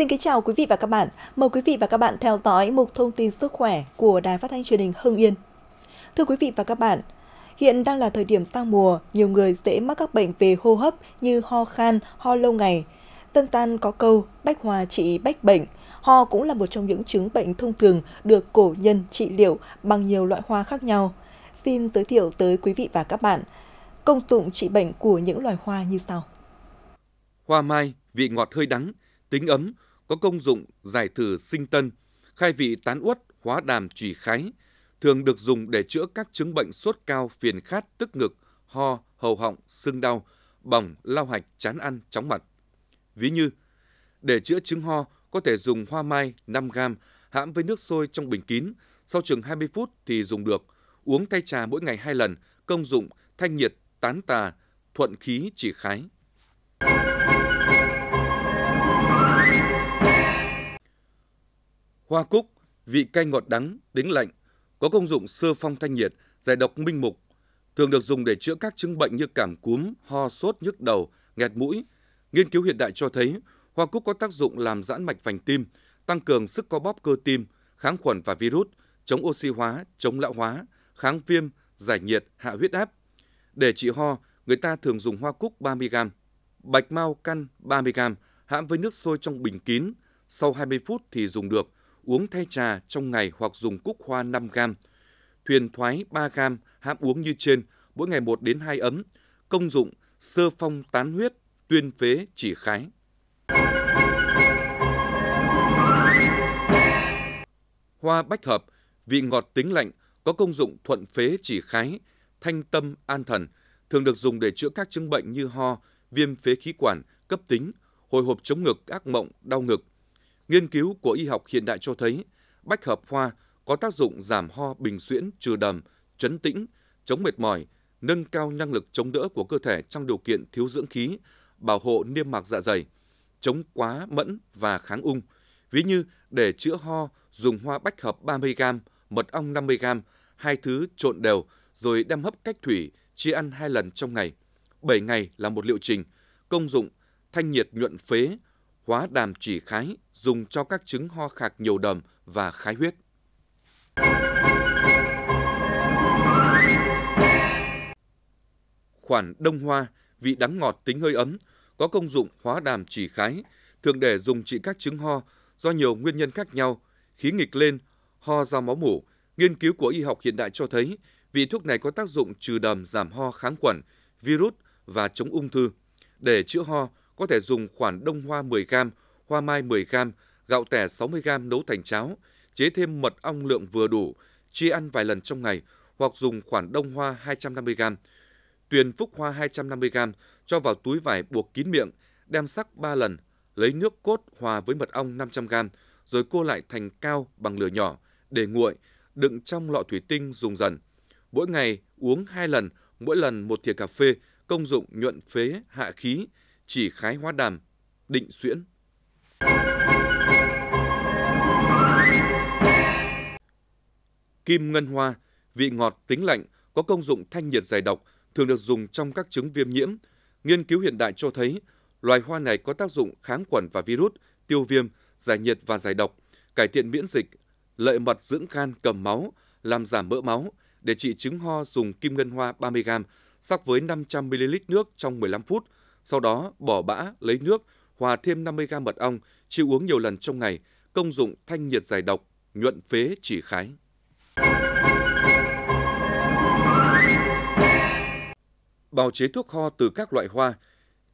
Xin kính chào quý vị và các bạn. Mời quý vị và các bạn theo dõi mục thông tin sức khỏe của Đài Phát thanh Truyền hình Hưng Yên. Thưa quý vị và các bạn, hiện đang là thời điểm sang mùa, nhiều người dễ mắc các bệnh về hô hấp như ho khan, ho lâu ngày. Dân gian có câu bách hòa trị bách bệnh. Ho cũng là một trong những chứng bệnh thông thường được cổ nhân trị liệu bằng nhiều loại hoa khác nhau. Xin giới thiệu tới quý vị và các bạn công dụng trị bệnh của những loài hoa như sau. Hoa mai, vị ngọt hơi đắng, tính ấm, có công dụng giải thử sinh tân, khai vị tán uất, hóa đàm trì khái, thường được dùng để chữa các chứng bệnh sốt cao, phiền khát, tức ngực, ho, hầu họng, sưng đau, bỏng, lao hạch, chán ăn, chóng mặt. Ví như, để chữa chứng ho, có thể dùng hoa mai 5 gram hãm với nước sôi trong bình kín, sau chừng 20 phút thì dùng được. Uống thay trà mỗi ngày 2 lần, công dụng thanh nhiệt, tán tà, thuận khí chỉ khái. hoa cúc, vị cay ngọt đắng, tính lạnh, có công dụng sơ phong thanh nhiệt, giải độc minh mục, thường được dùng để chữa các chứng bệnh như cảm cúm, ho, sốt, nhức đầu, nghẹt mũi. Nghiên cứu hiện đại cho thấy, hoa cúc có tác dụng làm giãn mạch vành tim, tăng cường sức co bóp cơ tim, kháng khuẩn và virus, chống oxy hóa, chống lão hóa, kháng viêm, giải nhiệt, hạ huyết áp. Để trị ho, người ta thường dùng hoa cúc 30g, bạch mau căn 30g, hãm với nước sôi trong bình kín, sau 20 phút thì dùng được – uống thay trà trong ngày hoặc dùng cúc hoa 5 gam, thuyền thoái 3 gam, hãm uống như trên, mỗi ngày 1 đến 2 ấm. Công dụng sơ phong tán huyết, tuyên phế chỉ khái. Hoa bách hợp, vị ngọt tính lạnh, có công dụng thuận phế chỉ khái, thanh tâm an thần, thường được dùng để chữa các chứng bệnh như ho, viêm phế khí quản, cấp tính, hồi hộp chống ngực, ác mộng, đau ngực, Nghiên cứu của y học hiện đại cho thấy bách hợp hoa có tác dụng giảm ho bình suyễn, trừ đầm, chấn tĩnh, chống mệt mỏi, nâng cao năng lực chống đỡ của cơ thể trong điều kiện thiếu dưỡng khí, bảo hộ niêm mạc dạ dày, chống quá mẫn và kháng ung. Ví như để chữa ho, dùng hoa bách hợp 30g, mật ong 50g, hai thứ trộn đều rồi đem hấp cách thủy, chia ăn hai lần trong ngày. 7 ngày là một liệu trình, công dụng thanh nhiệt nhuận phế, hóa đàm chỉ khái dùng cho các chứng ho khạc nhiều đờm và khái huyết. Khoản đông hoa, vị đắng ngọt tính hơi ấm, có công dụng hóa đàm chỉ khái, thường để dùng trị các chứng ho do nhiều nguyên nhân khác nhau, khí nghịch lên, ho ra máu mủ. Nghiên cứu của y học hiện đại cho thấy vị thuốc này có tác dụng trừ đờm giảm ho kháng khuẩn, virus và chống ung thư. Để chữa ho, có thể dùng khoản đông hoa 10 g, hoa mai 10 g, gạo tẻ 60 g nấu thành cháo, chế thêm mật ong lượng vừa đủ, chia ăn vài lần trong ngày hoặc dùng khoản đông hoa 250 g, tuyền phúc hoa 250 g cho vào túi vải buộc kín miệng, đem sắc 3 lần, lấy nước cốt hòa với mật ong 500 g rồi cô lại thành cao bằng lửa nhỏ để nguội, đựng trong lọ thủy tinh dùng dần. Mỗi ngày uống 2 lần, mỗi lần một thìa cà phê, công dụng nhuận phế, hạ khí, chỉ khái hóa đàm, định xuyễn. Kim ngân hoa, vị ngọt tính lạnh, có công dụng thanh nhiệt giải độc, thường được dùng trong các chứng viêm nhiễm. Nghiên cứu hiện đại cho thấy, loài hoa này có tác dụng kháng khuẩn và virus, tiêu viêm, giải nhiệt và giải độc, cải thiện miễn dịch, lợi mật dưỡng gan cầm máu, làm giảm mỡ máu. Để trị chứng ho dùng kim ngân hoa 30g, sắc với 500ml nước trong 15 phút – sau đó bỏ bã lấy nước, hòa thêm 50 g mật ong, chiêu uống nhiều lần trong ngày, công dụng thanh nhiệt giải độc, nhuận phế chỉ khái. Bào chế thuốc ho từ các loại hoa,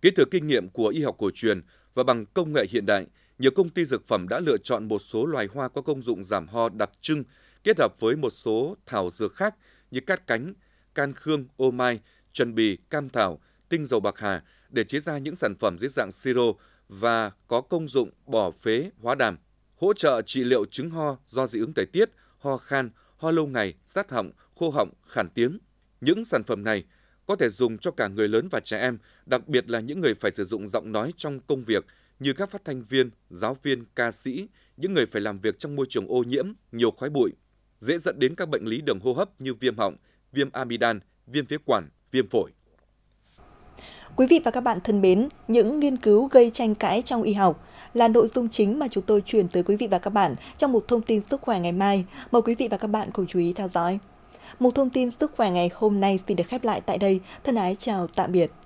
kế thừa kinh nghiệm của y học cổ truyền và bằng công nghệ hiện đại, nhiều công ty dược phẩm đã lựa chọn một số loài hoa có công dụng giảm ho đặc trưng kết hợp với một số thảo dược khác như cát cánh, can khương, ô mai, trần bì, cam thảo, tinh dầu bạc hà để chế ra những sản phẩm dưới dạng siro và có công dụng bỏ phế hóa đàm, hỗ trợ trị liệu chứng ho do dị ứng thời tiết, ho khan, ho lâu ngày, rát họng, khô họng, khản tiếng. Những sản phẩm này có thể dùng cho cả người lớn và trẻ em, đặc biệt là những người phải sử dụng giọng nói trong công việc như các phát thanh viên, giáo viên, ca sĩ, những người phải làm việc trong môi trường ô nhiễm, nhiều khói bụi, dễ dẫn đến các bệnh lý đường hô hấp như viêm họng, viêm amidan, viêm phế quản, viêm phổi. Quý vị và các bạn thân mến, những nghiên cứu gây tranh cãi trong y học là nội dung chính mà chúng tôi chuyển tới quý vị và các bạn trong một thông tin sức khỏe ngày mai. Mời quý vị và các bạn cùng chú ý theo dõi. Một thông tin sức khỏe ngày hôm nay xin được khép lại tại đây. Thân ái chào tạm biệt.